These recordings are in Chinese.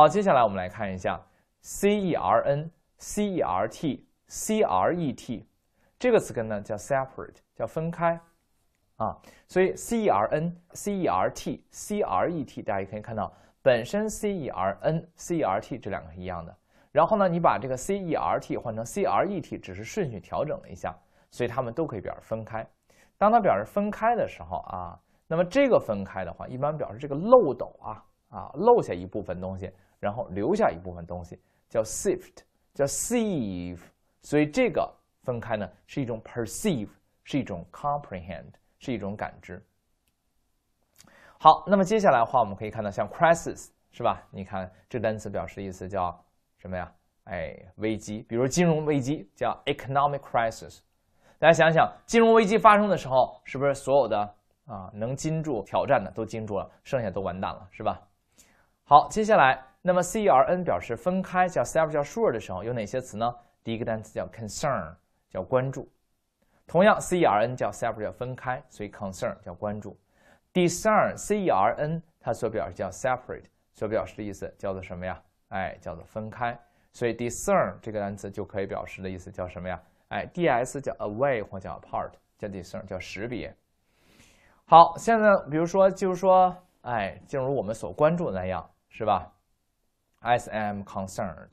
好，接下来我们来看一下 C E R N C E R T C R E T 这个词根呢叫 separate，叫分开啊。所以 C E R N C E R T C R E T，大家也可以看到，本身 C E R N C E R T 这两个是一样的。然后呢，你把这个 C E R T 换成 C R E T，只是顺序调整了一下，所以它们都可以表示分开。当它表示分开的时候啊，那么这个分开的话，一般表示这个漏斗啊啊漏下一部分东西。然后留下一部分东西，叫 s i f t 叫 s e v e 所以这个分开呢是一种 perceive，是一种 comprehend，是一种感知。好，那么接下来的话，我们可以看到像 crisis 是吧？你看这单词表示意思叫什么呀？哎，危机，比如金融危机叫 economic crisis。大家想想，金融危机发生的时候，是不是所有的啊能经住挑战的都经住了，剩下都完蛋了，是吧？好，接下来。那么 C E R N 表示分开叫 separate 叫 s u r e 的时候有哪些词呢？第一个单词叫 concern，叫关注。同样 C E R N 叫 separate 叫分开，所以 concern 叫关注。discern C E R N 它所表示叫 separate，所表示的意思叫做什么呀？哎，叫做分开。所以 discern 这个单词就可以表示的意思叫什么呀？哎，D S 叫 away 或叫 apart，叫 discern，叫识别。好，现在比如说就是说，哎，正如我们所关注的那样，是吧？As I am concerned，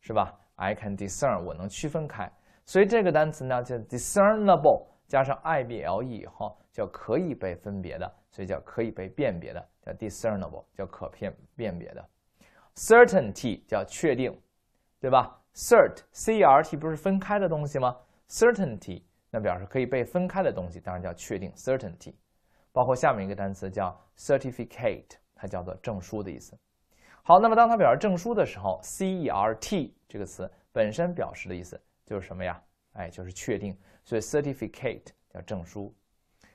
是吧？I can discern，我能区分开，所以这个单词呢叫 discernable，加上 i b l e 以后叫可以被分别的，所以叫可以被辨别的，叫 discernable，叫可辨辨别的。Certainty 叫确定，对吧？Cert C R T 不是分开的东西吗？Certainty 那表示可以被分开的东西，当然叫确定 certainty。包括下面一个单词叫 certificate，它叫做证书的意思。好，那么当它表示证书的时候，cert 这个词本身表示的意思就是什么呀？哎，就是确定。所以 certificate 叫证书。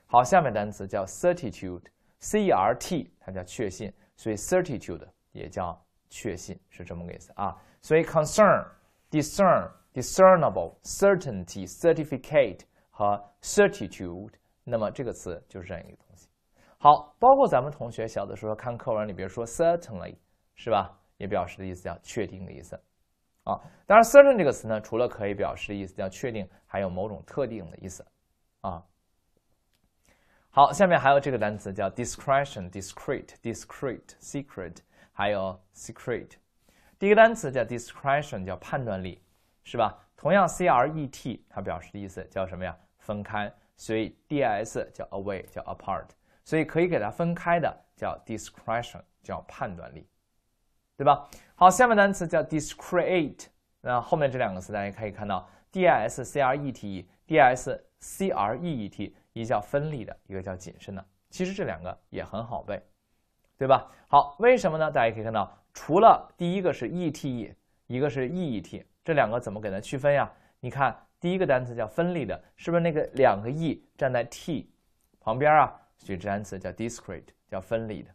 好，下面单词叫 certitude，cert 它叫确信，所以 certitude 也叫确信，是这么个意思啊。所以 concern，discern，discernable，certainty，certificate 和 certitude，那么这个词就是这样一个东西。好，包括咱们同学小的时候看课文里，边说 certainly。是吧？也表示的意思叫确定的意思，啊。当然，certain 这个词呢，除了可以表示的意思叫确定，还有某种特定的意思，啊。好，下面还有这个单词叫 discretion，discrete，discrete，secret，还有 secret。第一个单词叫 discretion，叫判断力，是吧？同样，c-r-e-t 它表示的意思叫什么呀？分开，所以 d s 叫 away，叫 apart，所以可以给它分开的叫 discretion，叫判断力。对吧？好，下面单词叫 discrete。那后面这两个词，大家可以看到，d i s c r e t e，d i s c r e t e，一个叫分立的，一个叫谨慎的。其实这两个也很好背，对吧？好，为什么呢？大家可以看到，除了第一个是 e t e，一个是 e e t 这两个怎么给它区分呀？你看，第一个单词叫分立的，是不是那个两个 e 站在 t 旁边啊？所以这单词叫 discrete，叫分立的。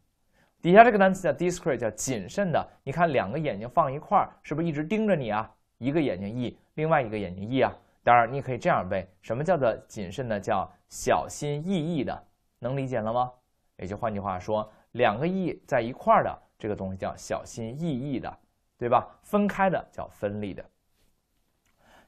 底下这个单词叫 discreet，叫谨慎的。你看两个眼睛放一块儿，是不是一直盯着你啊？一个眼睛 e，另外一个眼睛 e 啊。当然你可以这样背：什么叫做谨慎的？叫小心翼翼的。能理解了吗？也就换句话说，两个 e 在一块儿的这个东西叫小心翼翼的，对吧？分开的叫分立的。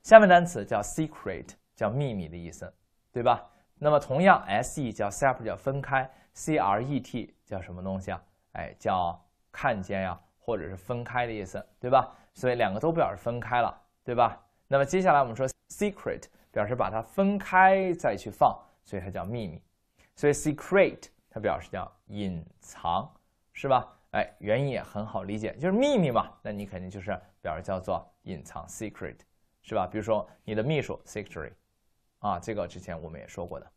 下面单词叫 secret，叫秘密的意思，对吧？那么同样，s e 叫 separate 叫分开，c r e t 叫什么东西啊？哎，叫看见呀，或者是分开的意思，对吧？所以两个都表示分开了，对吧？那么接下来我们说 secret 表示把它分开再去放，所以它叫秘密。所以 secret 它表示叫隐藏，是吧？哎，原因也很好理解，就是秘密嘛，那你肯定就是表示叫做隐藏 secret，是吧？比如说你的秘书 secretary，啊，这个之前我们也说过的。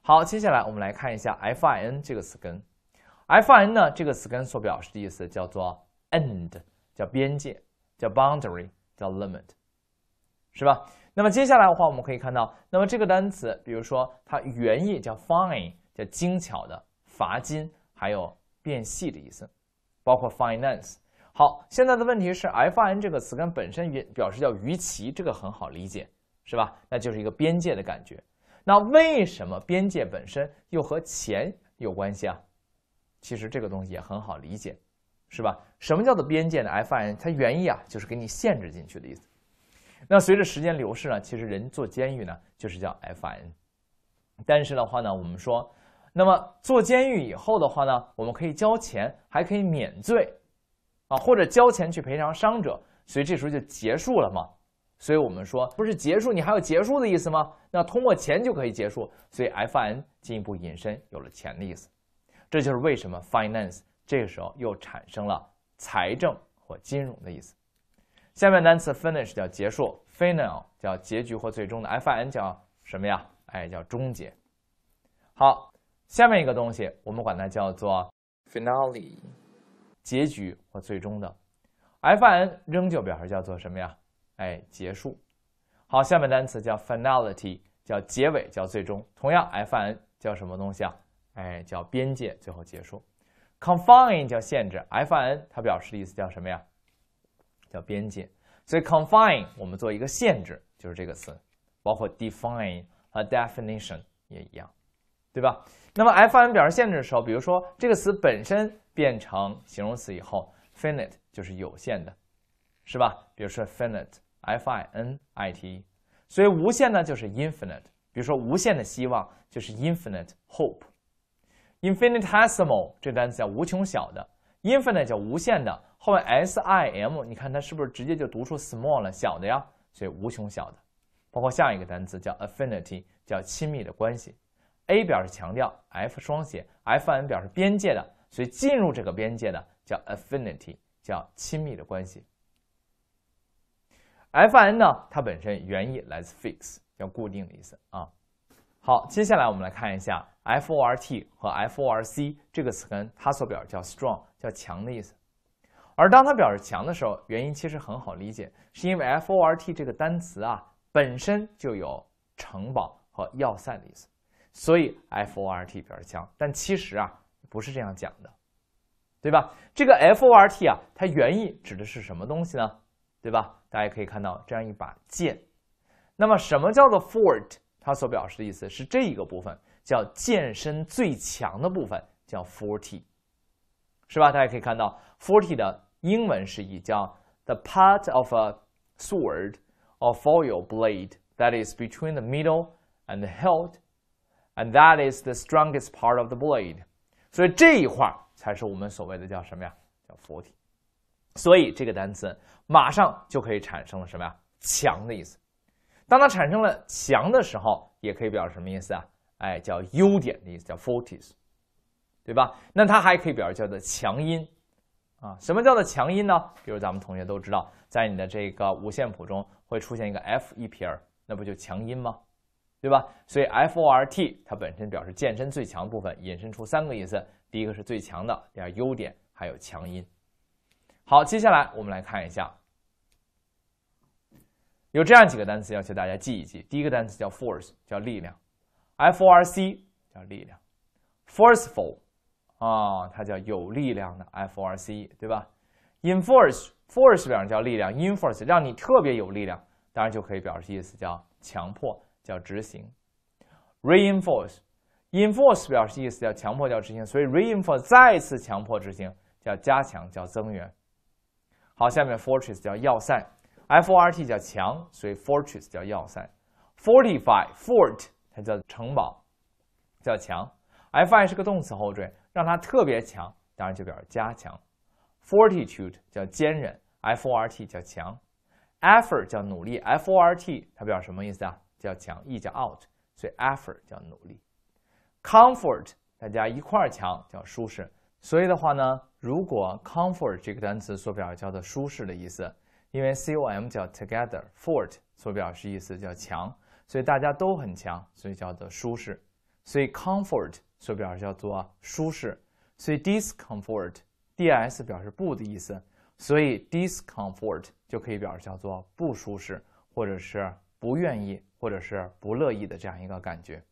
好，接下来我们来看一下 fin 这个词根。f i n 呢？这个词根所表示的意思叫做 end，叫边界，叫 boundary，叫 limit，是吧？那么接下来的话，我们可以看到，那么这个单词，比如说它原意叫 fine，叫精巧的、罚金，还有变细的意思，包括 finance。好，现在的问题是 f i n 这个词根本身原表示叫逾期，这个很好理解，是吧？那就是一个边界的感觉。那为什么边界本身又和钱有关系啊？其实这个东西也很好理解，是吧？什么叫做边界呢？FIN 它原意啊就是给你限制进去的意思。那随着时间流逝呢，其实人坐监狱呢就是叫 FIN。但是的话呢，我们说，那么坐监狱以后的话呢，我们可以交钱，还可以免罪啊，或者交钱去赔偿伤者，所以这时候就结束了嘛。所以我们说不是结束，你还有结束的意思吗？那通过钱就可以结束，所以 FIN 进一步引申有了钱的意思。这就是为什么 finance 这个时候又产生了财政或金融的意思。下面单词 finish 叫结束，final 叫结局或最终的，fin 叫什么呀？哎，叫终结。好，下面一个东西我们管它叫做 finale，结局或最终的。fin 仍旧表示叫做什么呀？哎，结束。好，下面单词叫 finality，叫结尾，叫最终。同样，fin 叫什么东西啊？哎，叫边界，最后结束。confine 叫限制，fin 它表示的意思叫什么呀？叫边界。所以 confine 我们做一个限制，就是这个词，包括 define 和 definition 也一样，对吧？那么 fin 表示限制的时候，比如说这个词本身变成形容词以后，finite 就是有限的，是吧？比如说 finite，f-i-n-i-t-e，所以无限呢就是 infinite。比如说无限的希望就是 infinite hope。infinitesimal 这个单词叫无穷小的，infinite 叫无限的，后面 s i m，你看它是不是直接就读出 small 了，小的呀？所以无穷小的。包括下一个单词叫 affinity，叫亲密的关系。a 表示强调，f 双写，f n 表示边界的，所以进入这个边界的叫 affinity，叫亲密的关系。f n 呢，它本身原意来自 fix，叫固定的意思啊。好，接下来我们来看一下 fort 和 forc 这个词根，它所表示叫 strong，叫强的意思。而当它表示强的时候，原因其实很好理解，是因为 fort 这个单词啊本身就有城堡和要塞的意思，所以 fort 表示强。但其实啊不是这样讲的，对吧？这个 fort 啊，它原意指的是什么东西呢？对吧？大家可以看到这样一把剑。那么什么叫做 fort？它所表示的意思是这一个部分叫健身最强的部分叫 forty，是吧？大家可以看到 forty 的英文释义叫 the part of a sword or foil blade that is between the middle and the hilt，and that is the strongest part of the blade。所以这一块才是我们所谓的叫什么呀？叫 forty。所以这个单词马上就可以产生了什么呀？强的意思。当它产生了强的时候，也可以表示什么意思啊？哎，叫优点的意思，叫 fortis，对吧？那它还可以表示叫做强音啊？什么叫做强音呢？比如咱们同学都知道，在你的这个五线谱中会出现一个 F 一撇，那不就强音吗？对吧？所以 fort 它本身表示健身最强部分，引申出三个意思：第一个是最强的，第二优点，还有强音。好，接下来我们来看一下。有这样几个单词要求大家记一记。第一个单词叫 force，叫力量，F-O-R-C，叫力量，forceful，啊，它叫有力量的，F-O-R-C，对吧？enforce，force 表示叫力量，enforce 让你特别有力量，当然就可以表示意思叫强迫，叫执行。reinforce，enforce 表示意思叫强迫叫执行，所以 reinforce 再次强迫执行叫加强叫增援。好，下面 fortress 叫要塞。fort 叫强，所以 fortress 叫要塞，fortify fort 它叫城堡，叫强。fi 是个动词后缀，让它特别强，当然就表示加强。fortitude 叫坚韧，fort 叫强，effort 叫努力，fort 它表示什么意思啊？叫强，e 叫 out，所以 effort 叫努力。comfort 大家一块儿强叫舒适，所以的话呢，如果 comfort 这个单词所表示叫做舒适的意思。因为 C O M 叫 together，fort 所表示意思叫强，所以大家都很强，所以叫做舒适，所以 comfort 所表示叫做舒适，所以 discomfort，d s 表示不的意思，所以 discomfort 就可以表示叫做不舒适，或者是不愿意，或者是不乐意的这样一个感觉。